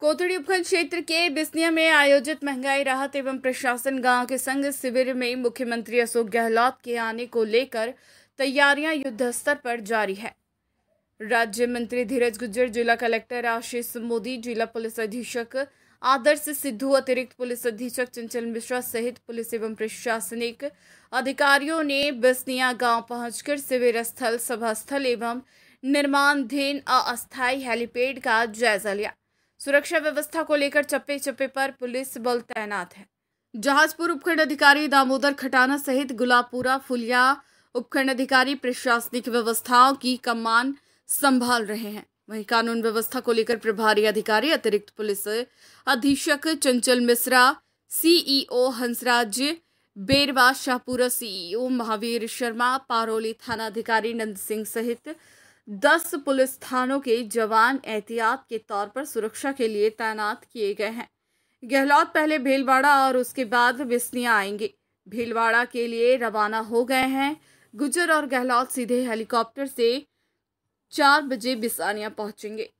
कोतड़ी उपखंड क्षेत्र के बिस्निया में आयोजित महंगाई राहत एवं प्रशासन गांव के संघ शिविर में मुख्यमंत्री अशोक गहलोत के आने को लेकर तैयारियां युद्ध स्तर पर जारी है राज्य मंत्री धीरज गुज्जर जिला कलेक्टर आशीष मोदी जिला पुलिस अधीक्षक आदर्श सिद्धू अतिरिक्त पुलिस अधीक्षक चंचल मिश्रा सहित पुलिस एवं प्रशासनिक अधिकारियों ने बिस्निया गांव पहुंचकर शिविर स्थल सभा स्थल एवं निर्माणधीन अस्थायी हेलीपैड का जायजा लिया सुरक्षा व्यवस्था को लेकर चप्पे चप्पे पर पुलिस बल तैनात है जहाजपुर उपखंड अधिकारी दामोदर खटाना सहित गुलाबपुरा फुलिया उपखंड अधिकारी प्रशासनिक व्यवस्थाओं की कमान संभाल रहे हैं वहीं कानून व्यवस्था को लेकर प्रभारी अधिकारी अतिरिक्त पुलिस अधीक्षक चंचल मिश्रा सीईओ हंसराज बेरवा शाहपुरा सीईओ महावीर शर्मा पारोली थाना अधिकारी नंद सिंह सहित दस पुलिस थानों के जवान एहतियात के तौर पर सुरक्षा के लिए तैनात किए गए हैं गहलोत पहले भीलवाड़ा और उसके बाद बिस्निया आएंगे भीलवाड़ा के लिए रवाना हो गए हैं गुजर और गहलोत सीधे हेलीकॉप्टर से चार बजे बिसानिया पहुंचेंगे